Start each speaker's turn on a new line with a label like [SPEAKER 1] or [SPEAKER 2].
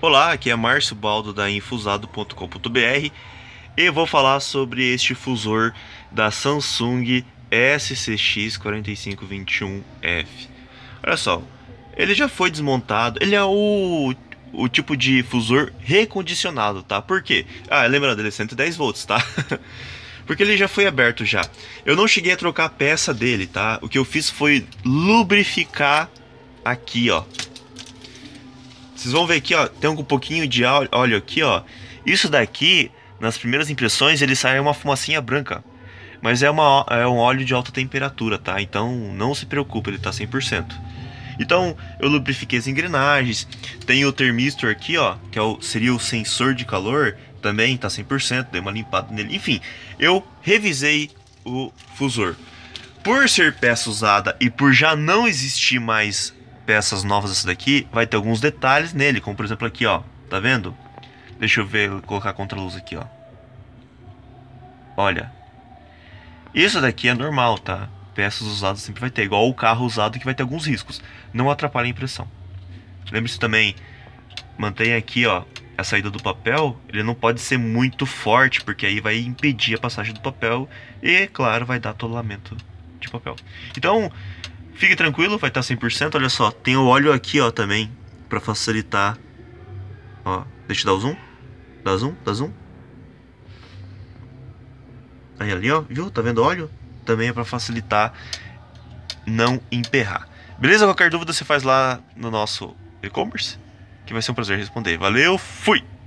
[SPEAKER 1] Olá, aqui é Márcio Baldo da infusado.com.br e vou falar sobre este fusor da Samsung SCX4521F. Olha só, ele já foi desmontado, ele é o, o tipo de fusor recondicionado, tá? Por quê? Ah, lembrando, ele é 110 volts, tá? Porque ele já foi aberto já. Eu não cheguei a trocar a peça dele, tá? O que eu fiz foi lubrificar aqui, ó vocês vão ver aqui, ó, tem um pouquinho de óleo aqui, ó. Isso daqui, nas primeiras impressões, ele sai uma fumacinha branca. Mas é, uma, é um óleo de alta temperatura, tá? Então não se preocupe, ele tá 100%. Então eu lubrifiquei as engrenagens, tem o termistor aqui, ó, que é o, seria o sensor de calor, também tá 100%, dei uma limpada nele. Enfim, eu revisei o fusor. Por ser peça usada e por já não existir mais peças novas essa daqui, vai ter alguns detalhes nele, como por exemplo aqui, ó. Tá vendo? Deixa eu ver, colocar contra luz aqui, ó. Olha. Isso daqui é normal, tá? Peças usadas sempre vai ter, igual o carro usado que vai ter alguns riscos. Não atrapalha a impressão. Lembre-se também, mantenha aqui, ó, a saída do papel, ele não pode ser muito forte, porque aí vai impedir a passagem do papel e, claro, vai dar atolamento de papel. Então, Fique tranquilo, vai tá estar 100%. Olha só, tem o óleo aqui, ó, também, para facilitar. Ó, deixa eu dar o zoom. Dá zoom, dá zoom. Aí ali, ó, viu? Tá vendo óleo? Também é para facilitar não emperrar. Beleza? Qualquer dúvida você faz lá no nosso e-commerce, que vai ser um prazer responder. Valeu, fui!